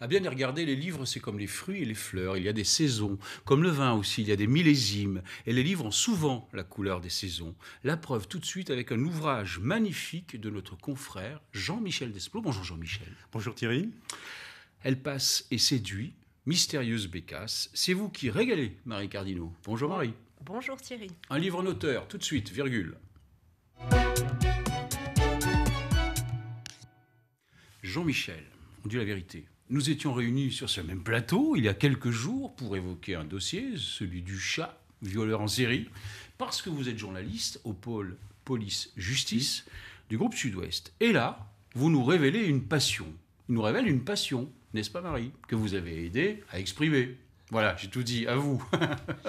à bien y regarder, les livres, c'est comme les fruits et les fleurs. Il y a des saisons, comme le vin aussi, il y a des millésimes. Et les livres ont souvent la couleur des saisons. La preuve tout de suite avec un ouvrage magnifique de notre confrère Jean-Michel Desplot. Bonjour Jean-Michel. Bonjour Thierry. Elle passe et séduit, mystérieuse Bécasse. C'est vous qui régalez, Marie Cardinaux. Bonjour Marie. Bonjour Thierry. Un livre en auteur, tout de suite, virgule. Jean-Michel, on dit la vérité. Nous étions réunis sur ce même plateau il y a quelques jours pour évoquer un dossier, celui du chat, violeur en série, parce que vous êtes journaliste au pôle police-justice du groupe Sud-Ouest. Et là, vous nous révélez une passion. Il nous révèle une passion, n'est-ce pas Marie, que vous avez aidé à exprimer. Voilà, j'ai tout dit, à vous.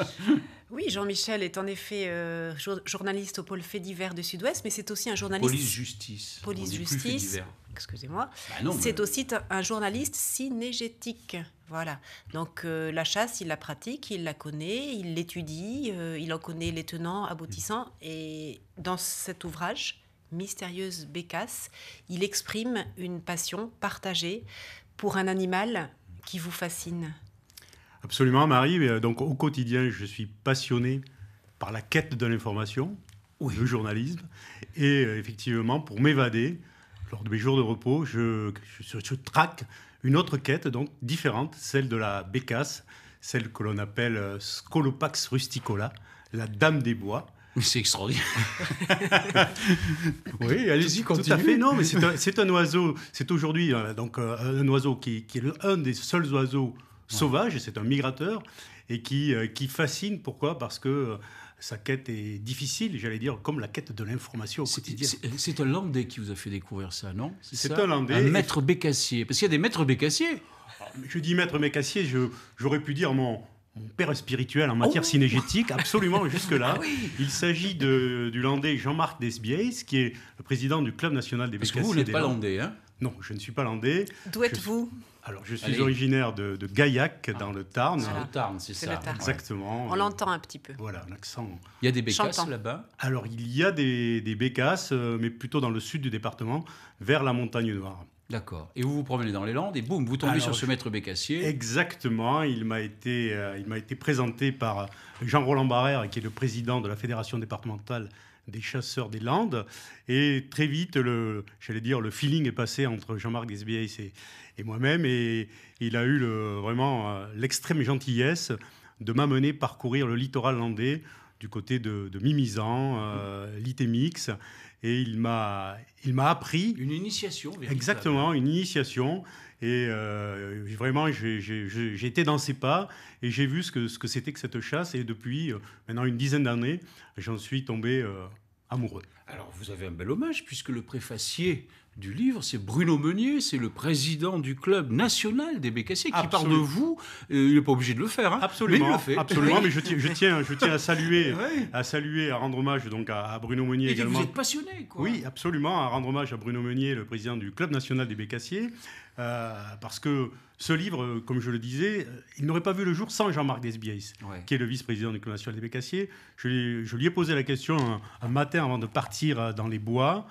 oui, Jean-Michel est en effet euh, journaliste au pôle fait divers de Sud-Ouest, mais c'est aussi un journaliste... Police-justice. Police-justice excusez-moi, bah c'est aussi un journaliste cynégétique. Voilà. Donc euh, la chasse, il la pratique, il la connaît, il l'étudie, euh, il en connaît les tenants, aboutissants. Et dans cet ouvrage, Mystérieuse Bécasse, il exprime une passion partagée pour un animal qui vous fascine. Absolument, Marie. Euh, donc au quotidien, je suis passionné par la quête de l'information, oui. le journalisme, et effectivement, pour m'évader, lors de mes jours de repos, je, traque une autre quête, donc différente, celle de la bécasse, celle que l'on appelle euh, Scolopax rusticola, la dame des bois. C'est extraordinaire. oui, allez-y, continue. Tout à fait. Non, mais c'est un, oiseau, c'est aujourd'hui hein, donc euh, un oiseau qui, est le, un des seuls oiseaux sauvages, c'est un migrateur, et qui, euh, qui fascine. Pourquoi Parce que sa quête est difficile, j'allais dire, comme la quête de l'information au quotidien. C'est un Landais qui vous a fait découvrir ça, non C'est un Landais. Un maître bécassier. Parce qu'il y a des maîtres bécassiers. Ah, je dis maître bécassier, j'aurais pu dire mon, père spirituel en ah matière synégétique absolument jusque-là. Ah Il s'agit du Landais Jean-Marc Desbiais, qui est le président du Club national des bécassiers. Parce que vous n'êtes pas Landais, hein non, je ne suis pas landais. D'où êtes-vous Alors, je suis originaire de, Gaillac, ah. dans le Tarn. C'est Le Tarn, c'est ça. Exactement. On l'entend un petit peu. Voilà, l'accent. Il y a des bécasses là-bas Alors, il y a des, bécasses, euh, mais plutôt dans le sud du département, vers la montagne noire. D'accord. Et vous vous promenez dans les Landes et boum, vous tombez sur ce maître Bécassier. Exactement. Il m'a été, euh, il m'a été présenté par Jean-Roland Barrère, qui est le président de la Fédération départementale des chasseurs des Landes. Et très vite, le, j'allais dire, le feeling est passé entre Jean-Marc Desbiais et, moi-même. Et il a eu vraiment euh, l'extrême gentillesse de m'amener parcourir le littoral landais du côté de, Mimizan, euh, et il m'a il m'a appris une initiation exactement une initiation et euh, vraiment j'étais dans ses pas et j'ai vu ce que ce que c'était que cette chasse et depuis euh, maintenant une dizaine d'années j'en suis tombé euh, amoureux. Alors vous avez un bel hommage puisque le préfacier du livre, c'est Bruno Meunier, c'est le président du club national des Bécassiers qui parle de vous. Euh, il n'est pas obligé de le faire, hein. absolument, mais il le fait. Absolument, mais je tiens, je tiens, à saluer, à saluer, à rendre hommage donc à, Bruno Meunier Vous êtes passionné, quoi. Oui, absolument, à rendre hommage à Bruno Meunier, le président du club national des Bécassiers, euh, parce que ce livre, comme je le disais, euh, il n'aurait pas vu le jour sans Jean-Marc Desbiais, qui est le vice-président du Club national des Bécassiers. Je, lui ai posé la question un matin avant de partir dans les bois.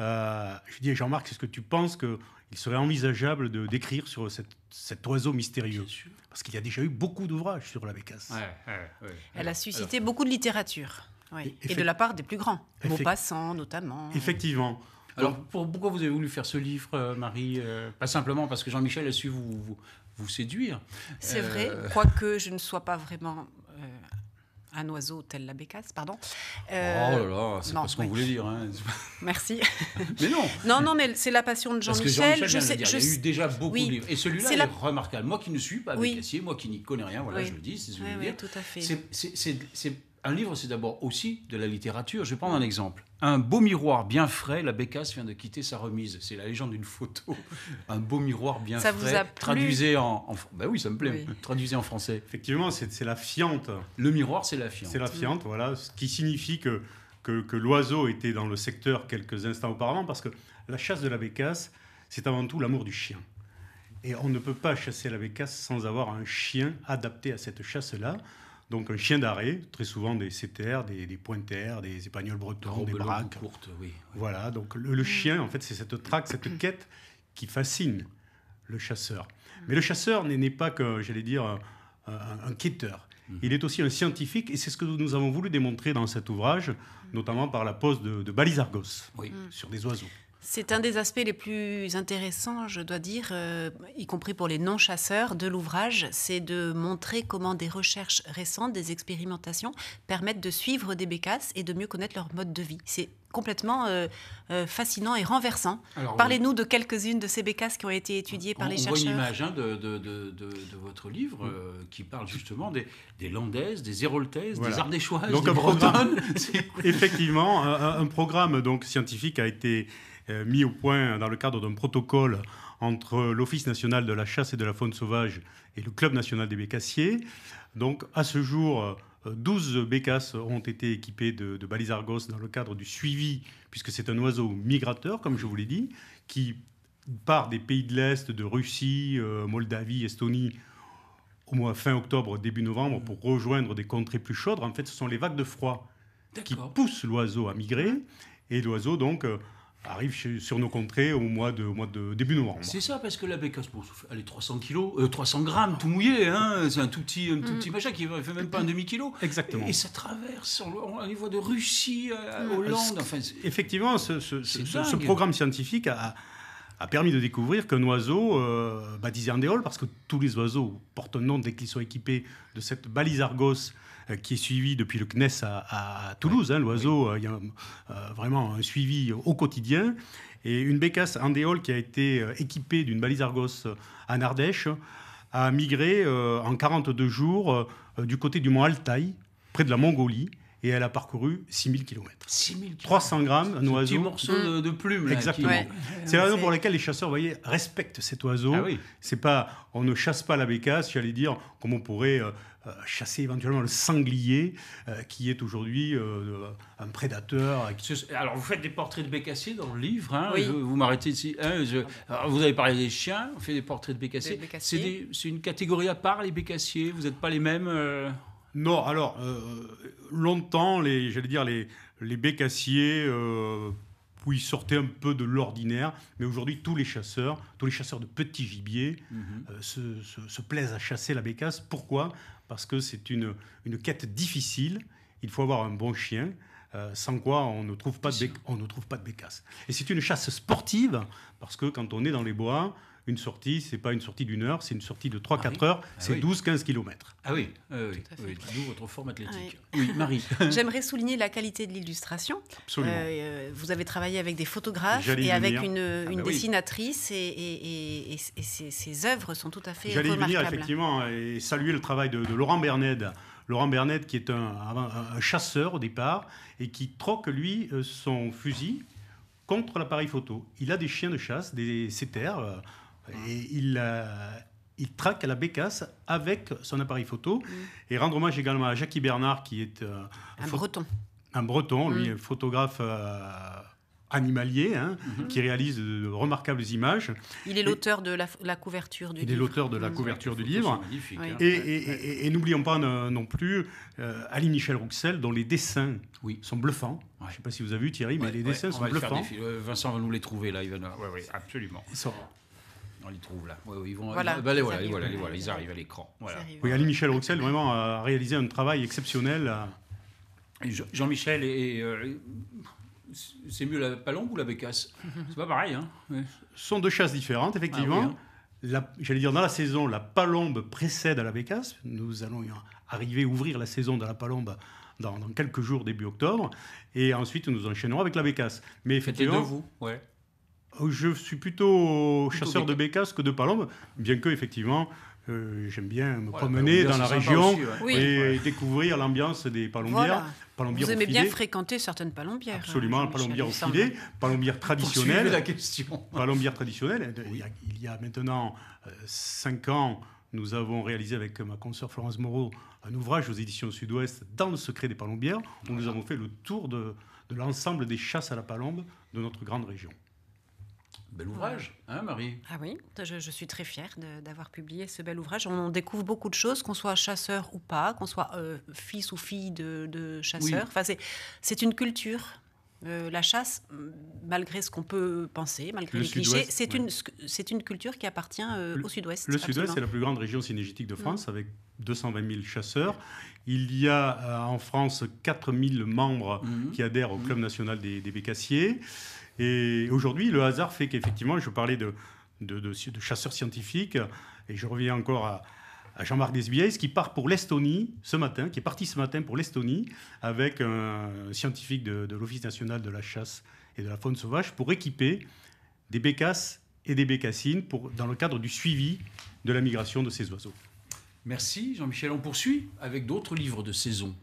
Euh, je dis Jean-Marc, est-ce que tu penses qu'il serait envisageable de d'écrire sur cet oiseau mystérieux Parce qu'il y a déjà eu beaucoup d'ouvrages sur la bécasse. Elle a suscité beaucoup de littérature, et, de la part des plus grands, Maupassant notamment. Effectivement. Alors pourquoi vous avez voulu faire ce livre, euh, Marie euh, Pas simplement parce que Jean-Michel a su vous, séduire. C'est vrai, quoique je ne sois pas vraiment un oiseau tel la bécasse, pardon. oh là euh, là, c'est pas ce qu'on voulait dire. Hein. Merci. mais non Non, non, mais c'est la passion de Jean-Michel. je sais, je... Il y a eu déjà beaucoup de livres. Et celui-là, la... est remarquable. Moi qui ne suis pas oui. bécassier, moi qui n'y connais rien, voilà, je le dis, c'est oui, tout à fait. C'est un livre, c'est d'abord aussi de la littérature. Je vais prendre un exemple. Un beau miroir bien frais, la Bécasse vient de quitter sa remise. C'est la légende d'une photo. Un beau miroir bien ça frais. Vous a traduisé en, Ben oui, ça me plaît. Oui. en français. Effectivement, c'est la fiente. Le miroir, c'est la fiente. C'est la fiente, voilà. Ce qui signifie que, que, que l'oiseau était dans le secteur quelques instants auparavant, parce que la chasse de la Bécasse, c'est avant tout l'amour du chien. Et on ne peut pas chasser la Bécasse sans avoir un chien adapté à cette chasse-là. Donc un chien d'arrêt, très souvent des CTR, des, des pointers, des espagnols bretons, des braques. oui. Voilà, donc le, chien, en fait, c'est cette traque, cette mm. quête qui fascine le chasseur. Mais le chasseur n'est pas que, j'allais dire, euh, un, quêteur. Mm-hmm. Il est aussi un scientifique, et c'est ce que nous avons voulu démontrer dans cet ouvrage, mm. notamment par la pose de, balisargos mm. sur des oiseaux. C'est un des aspects les plus intéressants, je dois dire, euh, y compris pour les non-chasseurs de l'ouvrage, c'est de montrer comment des recherches récentes, des expérimentations, permettent de suivre des bécasses et de mieux connaître leur mode de vie. C'est complètement euh, euh, fascinant et renversant. Parlez-nous de quelques-unes de ces bécasses qui ont été étudiées par les chercheurs. On voit une image hein, de, votre livre qui parle justement des, Landaises, des Héroltaises, des Ardéchoises, des Effectivement, un, programme donc, scientifique a été euh, mis au point dans le cadre d'un protocole entre l'Office national de la chasse et de la faune sauvage et le Club national des bécassiers. Donc, à ce jour, 12 euh, bécasses ont été équipées de, de balises Argos dans le cadre du suivi, puisque c'est un oiseau migrateur, comme je vous l'ai dit, qui part des pays de l'Est, de Russie, euh, Moldavie, Estonie, au mois fin octobre, début novembre, pour rejoindre des contrées plus chaudes. En fait, ce sont les vagues de froid qui poussent l'oiseau à migrer. Et l'oiseau, donc, arrive sur nos contrées au mois de, mois de début novembre. C'est ça, parce que la bécasse, elle est 300 300 grammes, tout mouillé, hein, c'est un tout petit, un tout mm. petit machin qui ne fait même pas un mm. demi-kilo. Exactement. Et, ça traverse, on, les voit de Russie euh, à mm. Hollande. Enfin, Effectivement, ce, ce, programme scientifique a, permis de découvrir qu'un oiseau euh, baptisé Andéol, parce que tous les oiseaux portent un nom dès qu'ils sont équipés de cette balise Argos, euh, qui est suivi depuis le CNES à, Toulouse. Hein, l'oiseau, euh, il y a euh, vraiment un suivi au quotidien. Et une bécasse andéole qui a été équipée d'une balise Argos en Ardèche a migré en 42 jours du côté du mont Altaï, près de la Mongolie et elle a parcouru 6000 km. 6000 300 grammes, un oiseau. petit morceau de, de plume. Exactement. C'est la raison pour laquelle les chasseurs, voyez, respectent cet oiseau. Ah c'est pas, on ne chasse pas la bécasse, j'allais dire, comme on pourrait euh, euh, chasser éventuellement le sanglier, euh, qui est aujourd'hui un prédateur. Ah, alors, vous faites des portraits de bécassiers dans le livre. Hein. vous m'arrêtez ici. vous avez parlé des chiens, on fait des portraits de bécassiers. C'est une catégorie à part, les bécassiers Vous n'êtes pas les mêmes non, alors, euh, longtemps, j'allais dire, les, les bécassiers, euh, ils sortaient un peu de l'ordinaire, mais aujourd'hui, tous les chasseurs, tous les chasseurs de petits gibiers mhm. euh, se, plaisent à chasser la bécasse. Pourquoi Parce que c'est une, une quête difficile, il faut avoir un bon chien, sans quoi on ne trouve pas on ne trouve pas de bécasse. Et c'est une chasse sportive parce que quand on est dans les bois, une sortie, c'est pas une sortie d'une heure, c'est une sortie de 3-4 ah heures, ah c'est 12-15 km. Ah oui, oui. oui votre forme athlétique. oui, Marie. J'aimerais souligner la qualité de l'illustration. Absolument. Euh, euh, vous avez travaillé avec des photographes et avec ah une, bah dessinatrice, et, et, ces, œuvres sont tout à fait J'allais venir, effectivement, et saluer le travail de, Laurent Bernet, Laurent bernet qui est un, chasseur au départ, et qui troque, lui, euh, son fusil contre l'appareil photo. Il a des chiens de chasse, des setters, et il, traque euh, il traque la Bécasse avec son appareil photo. Mm. Et rendre hommage également à Jackie Bernard, qui est. Euh, un breton. Un breton, lui, mm. photographe. Euh, animalier, hein, mm-hmm. qui réalise de remarquables images. Il est l'auteur de la, couverture du livre. Il est l'auteur de la mm. couverture du livre. Hein. Et, et, n'oublions pas non, plus Aline Michel Rouxel, dont les dessins sont bluffants. Je ne sais pas si vous avez vu Thierry, mais les dessins sont bluffants. Vincent va nous les trouver là. Il va... absolument. Ils sont on les trouve là. ils vont. Voilà, ben, voilà, voilà, voilà, ils arrivent à l'écran. Voilà. Ali Michel Rouxel vraiment a euh, réalisé un travail exceptionnel. Euh. Jean-Michel euh, et c'est mieux la palombe ou la bécasse C'est pas pareil. Hein Ce sont deux chasses différentes, ah effectivement. Hein. J'allais dire, dans la saison, la palombe précède à la bécasse. Nous allons arriver, ouvrir la saison de la palombe dans, dans quelques jours, début octobre. Et ensuite, nous enchaînerons avec la bécasse. Mais effectivement. C'était vous ouais. Oh, je suis plutôt, chasseur de bécasses que de palombes, bien que, effectivement, euh, j'aime bien me promener dans la région et découvrir l'ambiance des palombières. Vous aimez bien fréquenter certaines palombières. Hein, Absolument, palombières au filet, palombières traditionnelles. la question. Palombières traditionnelles. Il, y a, maintenant 5 euh, ans, nous avons réalisé avec ma consoeur Florence Moreau un ouvrage aux éditions Sud-Ouest dans le secret des palombières, où nous avons fait le tour de l'ensemble des chasses à la palombe de notre grande région. Bel ouvrage, hein Marie Ah oui, je, suis très fière d'avoir publié ce bel ouvrage. On découvre beaucoup de choses, qu'on soit chasseur ou pas, qu'on soit euh, fils ou fille de, de chasseur. c'est une culture. Euh, la chasse, malgré ce qu'on peut penser, malgré les clichés, c'est une, culture qui appartient euh, au sud-ouest. Le sud-ouest est la plus grande région cynégétique de mm. France, avec 220 000 chasseurs. Il y a en France 4 000 membres mm. qui adhèrent au Club mm. national des, des Bécassiers. Et aujourd'hui, le hasard fait qu'effectivement, je parlais de, chasseurs scientifiques, et je reviens encore à, Jean-Marc Desbiais, qui part pour l'Estonie ce matin, qui est parti ce matin pour l'Estonie avec un scientifique de, de l'Office national de la chasse et de la faune sauvage pour équiper des bécasses et des bécassines pour, dans le cadre du suivi de la migration de ces oiseaux. Merci Jean-Michel. On poursuit avec d'autres livres de saison.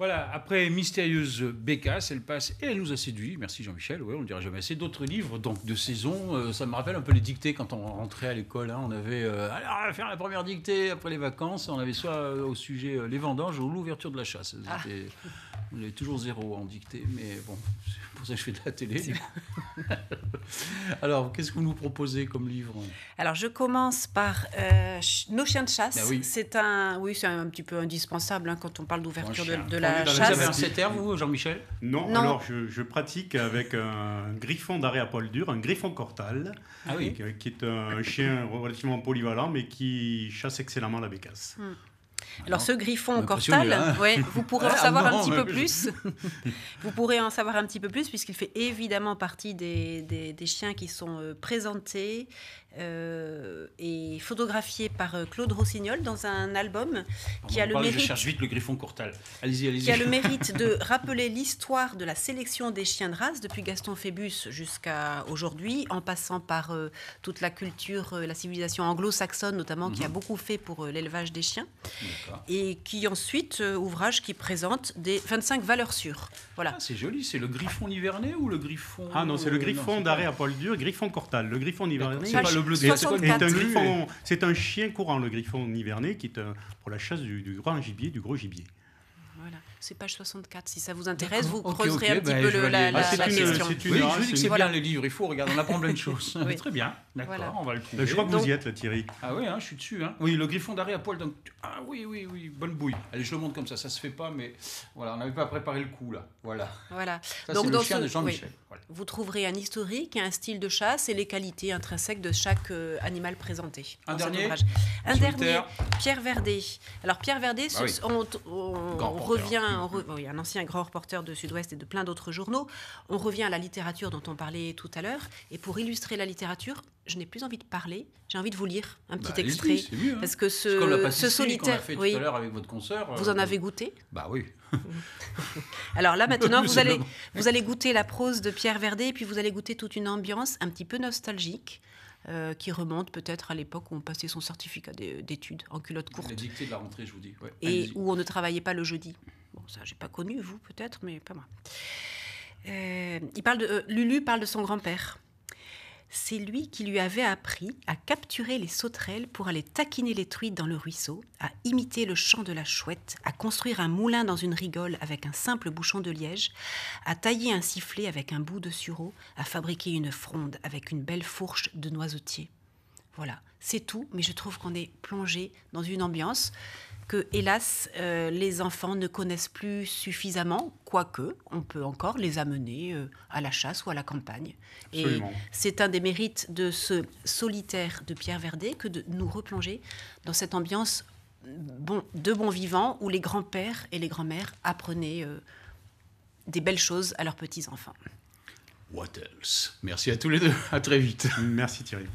Voilà, après Mystérieuse Bécasse, elle passe et elle nous a séduit. Merci Jean-Michel, ouais, on ne dira jamais assez. D'autres livres donc de saison, euh, ça me rappelle un peu les dictées quand on rentrait à l'école. Hein. on avait, à euh, faire la première dictée après les vacances, on avait soit euh, au sujet les vendanges ou l'ouverture de la chasse. Ah. On avait toujours zéro en dictée, mais bon, c'est pour ça je fais de la télé. alors, qu'est-ce que vous nous proposez comme livre Alors, je commence par Nos chiens de chasse. Ben oui. C'est un, oui, c'est un, petit peu indispensable hein, quand on parle d'ouverture de, de la vous avez un vous, Jean-Michel non, alors je, pratique avec un griffon d'arrêt à poil dur, un griffon cortal, ah qui, est un chien relativement polyvalent, mais qui chasse excellemment la bécasse. Hmm. Alors, ah ce griffon cortal, hein. vous pourrez en ah savoir un petit peu plus. vous pourrez en savoir un petit peu plus, puisqu'il fait évidemment partie des, chiens qui sont euh, présentés euh, et photographiés par euh, Claude Rossignol dans un album qui a le mérite. cherche vite le griffon cortal. Qui a le mérite de rappeler l'histoire de la sélection des chiens de race depuis Gaston Phébus jusqu'à aujourd'hui, en passant par toute la culture, la civilisation anglo-saxonne notamment, qui a mhm. beaucoup fait pour l'élevage des chiens. Mhm et qui ensuite, euh, ouvrage qui présente des 25 valeurs sûres. Voilà. Ah, c'est joli, c'est le griffon nivernais ou le griffon... Ah non, c'est le euh, griffon d'arrêt à Paul Dur, griffon cortal. Le griffon nivernais, c'est un, chien courant, le griffon nivernais, qui est euh, pour la chasse du, du grand gibier, du gros gibier. Voilà c'est page 64. Si ça vous intéresse, vous creuserez un petit bah, peu la, la, ah, une, question. Une, je dis que c'est bien le livre il faut, regarder on apprend plein de choses. Très bien, d'accord, on va le trouver. Je crois que vous y êtes, Thierry. Ah oui, hein, je suis dessus. Hein. Oui, le griffon d'arrêt à poil. Donc... Ah oui, oui, oui, bonne bouille. Allez, je le montre comme ça, ça se fait pas, mais voilà, on n'avait pas préparé le coup, là. Voilà. voilà. Ça, Donc, le chien de Jean-Michel. Vous trouverez un historique, un style de chasse et les qualités intrinsèques de chaque euh, animal présenté. Un dernier Un dernier, Pierre Verdet. Alors, Pierre Verdet, bah on revient un ancien grand reporter de Sud-Ouest et de plein d'autres journaux. On revient à la littérature dont on parlait tout à l'heure. Et pour illustrer la littérature, je n'ai plus envie de parler. J'ai envie de vous lire un petit bah, extrait. Mieux, hein. Parce que ce, solitaire. a fait tout à l'heure avec votre consoeur. Vous en euh, avez goûté Bah oui. Alors là, maintenant, vous allez, goûter la prose de Pierre Verdet et puis vous allez goûter toute une ambiance un petit peu nostalgique. Euh, qui remonte peut-être à l'époque où on passait son certificat d'études en culotte courte. dictée de la rentrée, je vous dis. Et où on ne travaillait pas le jeudi ça, j'ai pas connu, vous peut-être, mais pas moi. Euh, il parle de, euh, Lulu parle de son grand-père. C'est lui qui lui avait appris à capturer les sauterelles pour aller taquiner les truites dans le ruisseau, à imiter le chant de la chouette, à construire un moulin dans une rigole avec un simple bouchon de liège, à tailler un sifflet avec un bout de sureau, à fabriquer une fronde avec une belle fourche de noisetier. Voilà, c'est tout, mais je trouve qu'on est plongé dans une ambiance que, hélas, euh, les enfants ne connaissent plus suffisamment, quoique on peut encore les amener euh, à la chasse ou à la campagne. Et c'est un des mérites de ce solitaire de Pierre Verdet que de nous replonger dans cette ambiance de bon vivant où les grands-pères et les grands-mères apprenaient euh, des belles choses à leurs petits-enfants. What else Merci à tous les deux. À très vite. Merci Thierry.